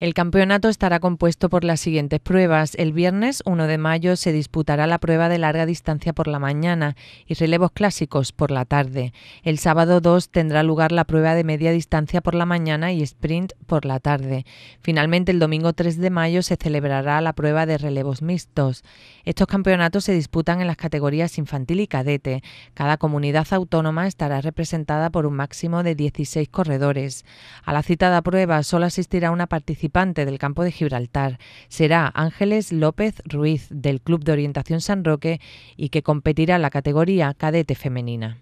El campeonato estará compuesto por las siguientes pruebas. El viernes 1 de mayo se disputará la prueba de larga distancia por la mañana y relevos clásicos por la tarde. El sábado 2 tendrá lugar la prueba de media distancia por la mañana y sprint por la tarde. Finalmente, el domingo 3 de mayo se celebrará la prueba de relevos mixtos. Estos campeonatos se disputan en las categorías infantil y cadete. Cada comunidad autónoma estará representada por un máximo de 16 corredores. A la citada prueba solo asistirá una participación participante del campo de Gibraltar será Ángeles López Ruiz del Club de Orientación San Roque y que competirá en la categoría cadete femenina.